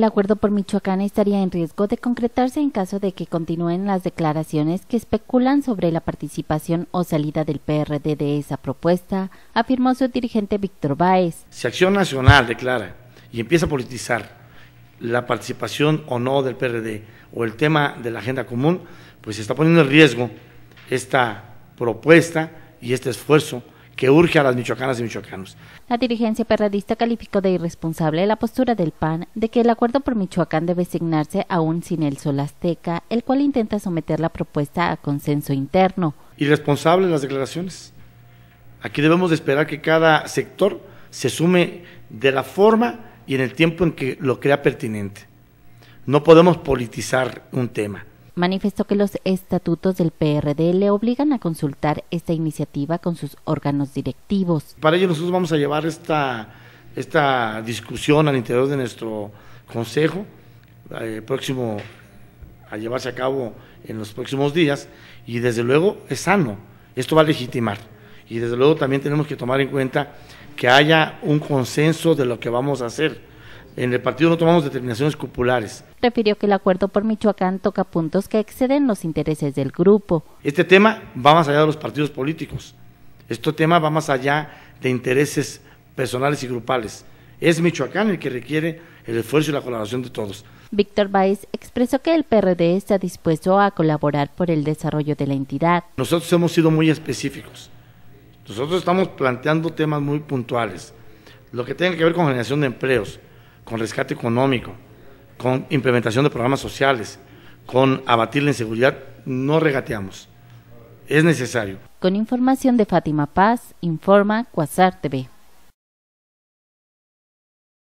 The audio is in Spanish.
El acuerdo por Michoacán estaría en riesgo de concretarse en caso de que continúen las declaraciones que especulan sobre la participación o salida del PRD de esa propuesta, afirmó su dirigente Víctor Báez. Si Acción Nacional declara y empieza a politizar la participación o no del PRD o el tema de la agenda común, pues se está poniendo en riesgo esta propuesta y este esfuerzo que urge a las michoacanas y michoacanos. La dirigencia perradista calificó de irresponsable la postura del PAN de que el acuerdo por Michoacán debe asignarse aún sin el sol azteca, el cual intenta someter la propuesta a consenso interno. Irresponsable las declaraciones. Aquí debemos de esperar que cada sector se sume de la forma y en el tiempo en que lo crea pertinente. No podemos politizar un tema. Manifestó que los estatutos del PRD le obligan a consultar esta iniciativa con sus órganos directivos. Para ello nosotros vamos a llevar esta, discusión al interior de nuestro consejo, eh, próximo a llevarse a cabo en los próximos días, y desde luego es sano, esto va a legitimar. Y desde luego también tenemos que tomar en cuenta que haya un consenso de lo que vamos a hacer en el partido no tomamos determinaciones populares. Refirió que el acuerdo por Michoacán toca puntos que exceden los intereses del grupo. Este tema va más allá de los partidos políticos. Este tema va más allá de intereses personales y grupales. Es Michoacán el que requiere el esfuerzo y la colaboración de todos. Víctor Báez expresó que el PRD está dispuesto a colaborar por el desarrollo de la entidad. Nosotros hemos sido muy específicos. Nosotros estamos planteando temas muy puntuales. Lo que tenga que ver con generación de empleos, con rescate económico, con implementación de programas sociales, con abatir la inseguridad, no regateamos. Es necesario. Con información de Fátima Paz, informa Cuasar TV.